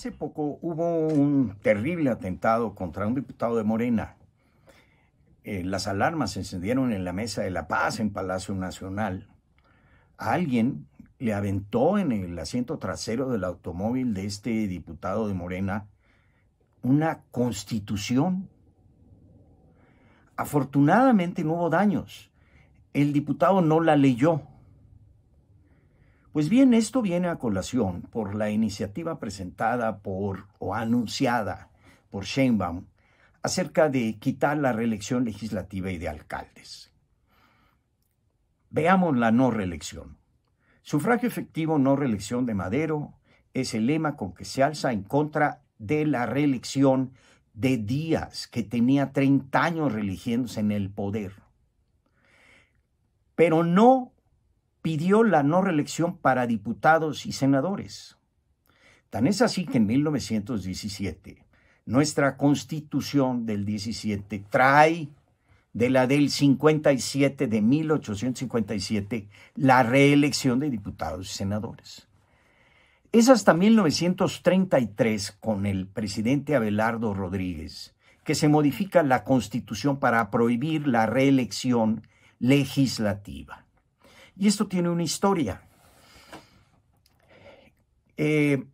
hace poco hubo un terrible atentado contra un diputado de Morena. Eh, las alarmas se encendieron en la mesa de la paz en Palacio Nacional. alguien le aventó en el asiento trasero del automóvil de este diputado de Morena una constitución. Afortunadamente no hubo daños. El diputado no la leyó. Pues bien, esto viene a colación por la iniciativa presentada por o anunciada por Sheinbaum acerca de quitar la reelección legislativa y de alcaldes. Veamos la no reelección. Sufragio efectivo, no reelección de Madero es el lema con que se alza en contra de la reelección de Díaz, que tenía 30 años religiéndose en el poder. Pero no pidió la no reelección para diputados y senadores. Tan es así que en 1917, nuestra constitución del 17 trae de la del 57 de 1857 la reelección de diputados y senadores. Es hasta 1933 con el presidente Abelardo Rodríguez que se modifica la constitución para prohibir la reelección legislativa. Y esto tiene una historia. Eh,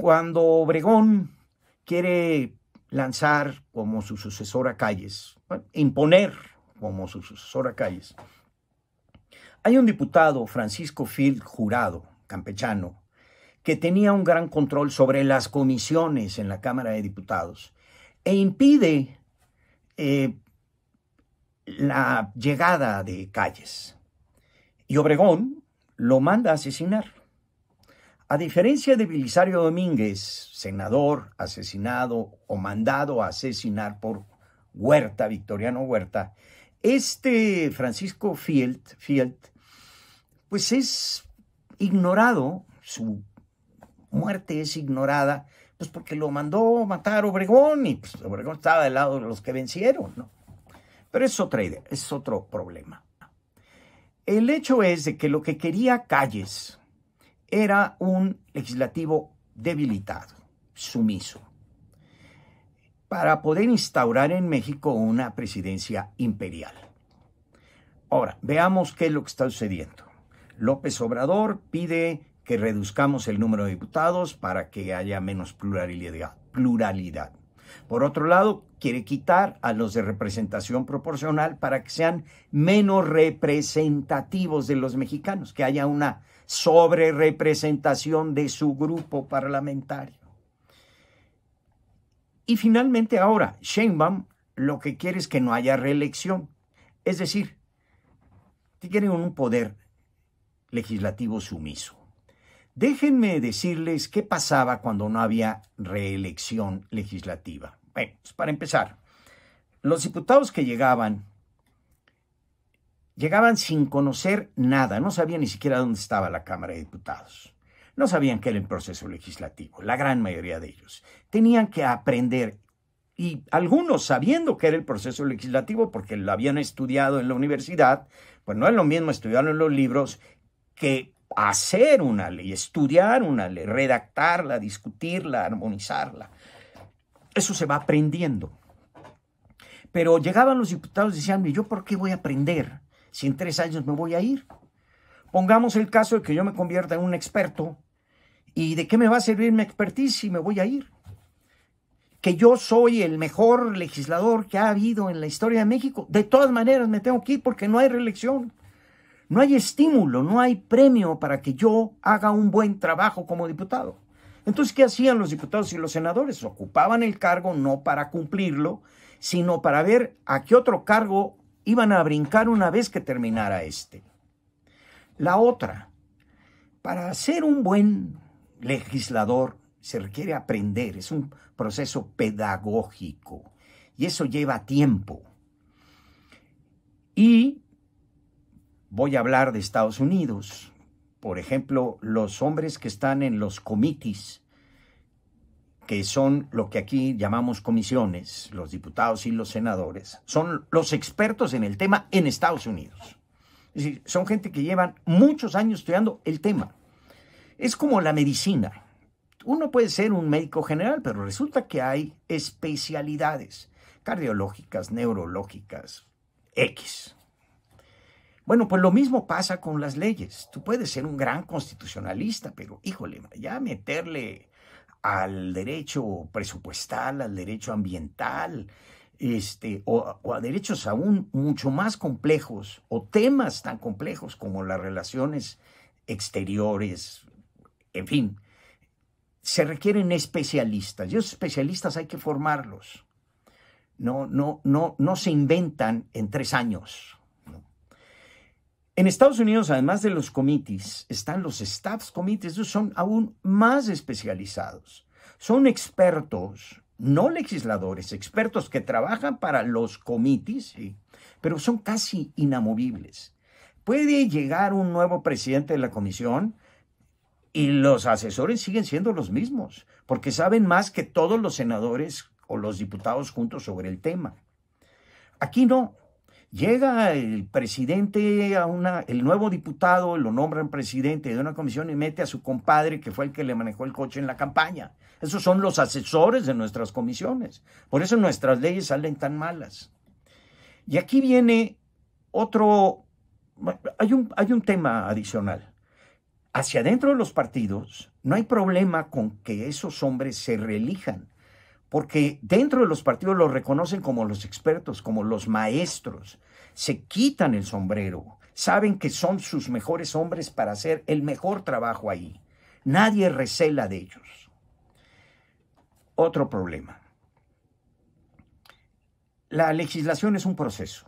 cuando Obregón quiere lanzar como su sucesor a Calles, imponer como su sucesor a Calles, hay un diputado, Francisco Field Jurado, campechano, que tenía un gran control sobre las comisiones en la Cámara de Diputados e impide eh, la llegada de Calles. Y Obregón lo manda a asesinar. A diferencia de Belisario Domínguez, senador asesinado o mandado a asesinar por Huerta, Victoriano Huerta, este Francisco Field, Field pues es ignorado, su muerte es ignorada, pues porque lo mandó matar Obregón y pues Obregón estaba del lado de los que vencieron, ¿no? Pero es otra idea, es otro problema. El hecho es de que lo que quería Calles era un legislativo debilitado, sumiso, para poder instaurar en México una presidencia imperial. Ahora, veamos qué es lo que está sucediendo. López Obrador pide que reduzcamos el número de diputados para que haya menos pluralidad. pluralidad. Por otro lado, quiere quitar a los de representación proporcional para que sean menos representativos de los mexicanos, que haya una sobrerepresentación de su grupo parlamentario. Y finalmente ahora, Sheinbaum lo que quiere es que no haya reelección. Es decir, tienen un poder legislativo sumiso. Déjenme decirles qué pasaba cuando no había reelección legislativa. Bueno, pues, para empezar, los diputados que llegaban llegaban sin conocer nada, no sabían ni siquiera dónde estaba la Cámara de Diputados. No sabían qué era el proceso legislativo, la gran mayoría de ellos. Tenían que aprender, y algunos sabiendo qué era el proceso legislativo porque lo habían estudiado en la universidad, pues no es lo mismo estudiarlo en los libros que hacer una ley, estudiar una ley, redactarla, discutirla, armonizarla. Eso se va aprendiendo. Pero llegaban los diputados y decían, yo por qué voy a aprender si en tres años me voy a ir? Pongamos el caso de que yo me convierta en un experto. ¿Y de qué me va a servir mi expertise si me voy a ir? Que yo soy el mejor legislador que ha habido en la historia de México. De todas maneras me tengo que ir porque no hay reelección. No hay estímulo, no hay premio para que yo haga un buen trabajo como diputado. Entonces, ¿qué hacían los diputados y los senadores? Ocupaban el cargo no para cumplirlo, sino para ver a qué otro cargo iban a brincar una vez que terminara este. La otra, para ser un buen legislador se requiere aprender, es un proceso pedagógico y eso lleva tiempo. Y Voy a hablar de Estados Unidos. Por ejemplo, los hombres que están en los comités, que son lo que aquí llamamos comisiones, los diputados y los senadores, son los expertos en el tema en Estados Unidos. Es decir, son gente que llevan muchos años estudiando el tema. Es como la medicina. Uno puede ser un médico general, pero resulta que hay especialidades cardiológicas, neurológicas, X. Bueno, pues lo mismo pasa con las leyes. Tú puedes ser un gran constitucionalista, pero híjole, ya meterle al derecho presupuestal, al derecho ambiental, este, o, a derechos aún mucho más complejos o temas tan complejos como las relaciones exteriores, en fin, se requieren especialistas y esos especialistas hay que formarlos. No, no, no, no se inventan en tres años. En Estados Unidos, además de los comités, están los staffs comités, esos son aún más especializados. Son expertos, no legisladores, expertos que trabajan para los comités, sí, pero son casi inamovibles. Puede llegar un nuevo presidente de la comisión y los asesores siguen siendo los mismos, porque saben más que todos los senadores o los diputados juntos sobre el tema. Aquí no, Llega el presidente a una, el nuevo diputado lo nombran presidente de una comisión y mete a su compadre que fue el que le manejó el coche en la campaña. Esos son los asesores de nuestras comisiones. Por eso nuestras leyes salen tan malas. Y aquí viene otro, hay un, hay un tema adicional. Hacia dentro de los partidos no hay problema con que esos hombres se reelijan porque dentro de los partidos los reconocen como los expertos, como los maestros se quitan el sombrero, saben que son sus mejores hombres para hacer el mejor trabajo ahí. Nadie recela de ellos. Otro problema. La legislación es un proceso.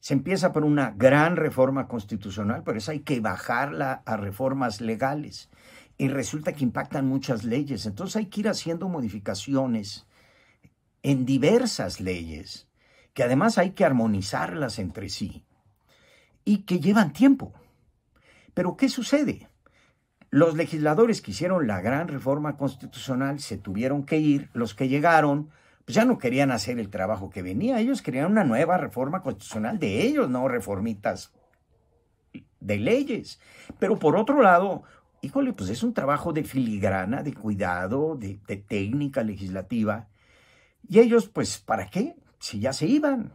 Se empieza por una gran reforma constitucional, pero eso hay que bajarla a reformas legales. Y resulta que impactan muchas leyes. Entonces hay que ir haciendo modificaciones en diversas leyes que además hay que armonizarlas entre sí y que llevan tiempo. Pero ¿qué sucede? Los legisladores que hicieron la gran reforma constitucional se tuvieron que ir, los que llegaron, pues ya no querían hacer el trabajo que venía, ellos querían una nueva reforma constitucional de ellos, no reformitas de leyes. Pero por otro lado, híjole, pues es un trabajo de filigrana, de cuidado, de, de técnica legislativa. Y ellos, pues, ¿para qué? si ya se iban.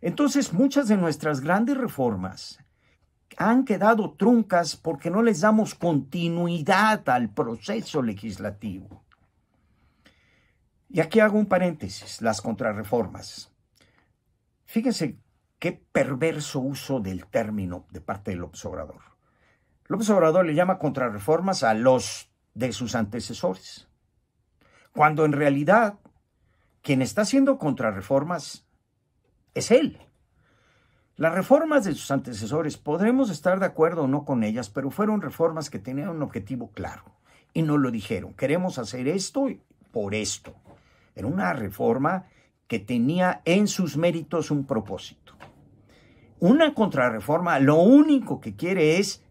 Entonces muchas de nuestras grandes reformas han quedado truncas porque no les damos continuidad al proceso legislativo. Y aquí hago un paréntesis, las contrarreformas. Fíjense qué perverso uso del término de parte de López Obrador. López Obrador le llama contrarreformas a los de sus antecesores, cuando en realidad quien está haciendo contrarreformas es él. Las reformas de sus antecesores podremos estar de acuerdo o no con ellas, pero fueron reformas que tenían un objetivo claro y no lo dijeron. Queremos hacer esto por esto. Era una reforma que tenía en sus méritos un propósito. Una contrarreforma lo único que quiere es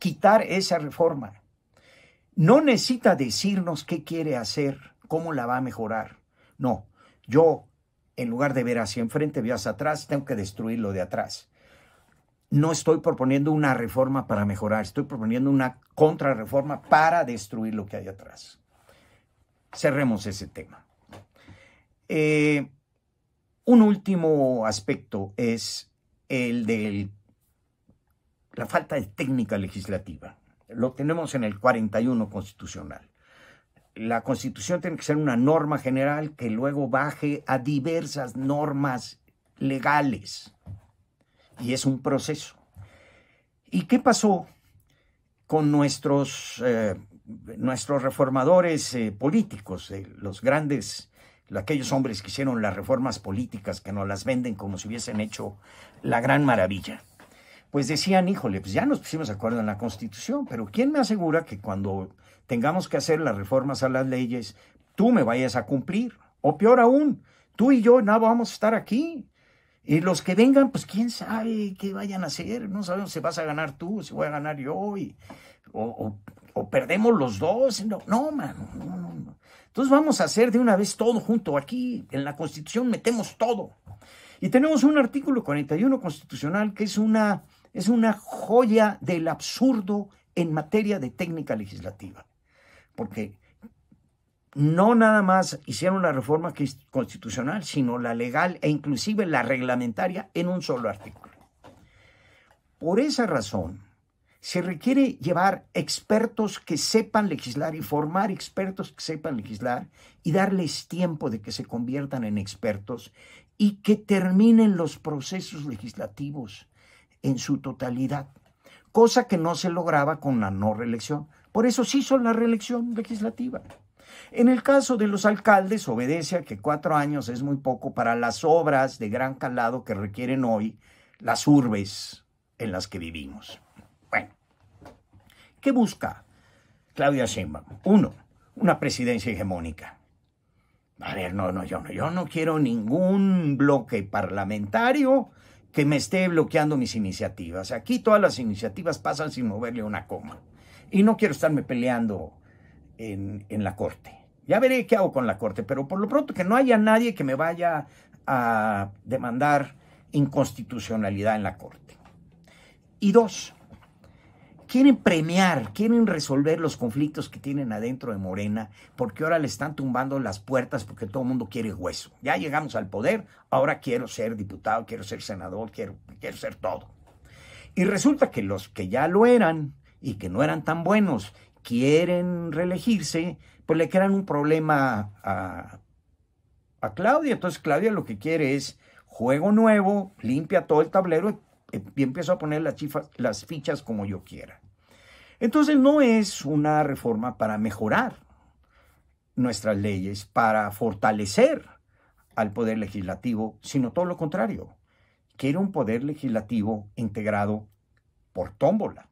quitar esa reforma. No necesita decirnos qué quiere hacer, cómo la va a mejorar. No, yo, en lugar de ver hacia enfrente, veo hacia atrás, tengo que destruir lo de atrás. No estoy proponiendo una reforma para mejorar, estoy proponiendo una contrarreforma para destruir lo que hay atrás. Cerremos ese tema. Eh, un último aspecto es el de la falta de técnica legislativa. Lo tenemos en el 41 constitucional la constitución tiene que ser una norma general que luego baje a diversas normas legales. Y es un proceso. ¿Y qué pasó con nuestros, eh, nuestros reformadores eh, políticos, eh, los grandes, aquellos hombres que hicieron las reformas políticas, que nos las venden como si hubiesen hecho la gran maravilla? pues decían, híjole, pues ya nos pusimos de acuerdo en la Constitución, pero ¿quién me asegura que cuando tengamos que hacer las reformas a las leyes, tú me vayas a cumplir? O peor aún, tú y yo nada vamos a estar aquí. Y los que vengan, pues quién sabe qué vayan a hacer. No sabemos si vas a ganar tú, si voy a ganar yo, o, perdemos los dos. No, no, no, no, no. Entonces vamos a hacer de una vez todo junto aquí. En la Constitución metemos todo. Y tenemos un artículo 41 constitucional que es una es una joya del absurdo en materia de técnica legislativa, porque no nada más hicieron la reforma constitucional, sino la legal e inclusive la reglamentaria en un solo artículo. Por esa razón, se requiere llevar expertos que sepan legislar y formar expertos que sepan legislar y darles tiempo de que se conviertan en expertos y que terminen los procesos legislativos en su totalidad, cosa que no se lograba con la no reelección. Por eso sí son la reelección legislativa. En el caso de los alcaldes, obedece a que cuatro años es muy poco para las obras de gran calado que requieren hoy las urbes en las que vivimos. Bueno, ¿qué busca Claudia Sheinbaum? Uno, una presidencia hegemónica. A ver, no, no, yo no, yo no quiero ningún bloque parlamentario que me esté bloqueando mis iniciativas. Aquí todas las iniciativas pasan sin moverle una coma. Y no quiero estarme peleando en, en la corte. Ya veré qué hago con la corte, pero por lo pronto que no haya nadie que me vaya a demandar inconstitucionalidad en la corte. Y dos, quieren premiar, quieren resolver los conflictos que tienen adentro de Morena, porque ahora le están tumbando las puertas porque todo el mundo quiere hueso. Ya llegamos al poder, ahora quiero ser diputado, quiero ser senador, quiero, quiero ser todo. Y resulta que los que ya lo eran y que no eran tan buenos quieren reelegirse, pues le crean un problema a, a Claudia. Entonces Claudia lo que quiere es juego nuevo, limpia todo el tablero y empiezo a poner las, las fichas como yo quiera. Entonces no es una reforma para mejorar nuestras leyes, para fortalecer al poder legislativo, sino todo lo contrario. Quiero un poder legislativo integrado por tómbola.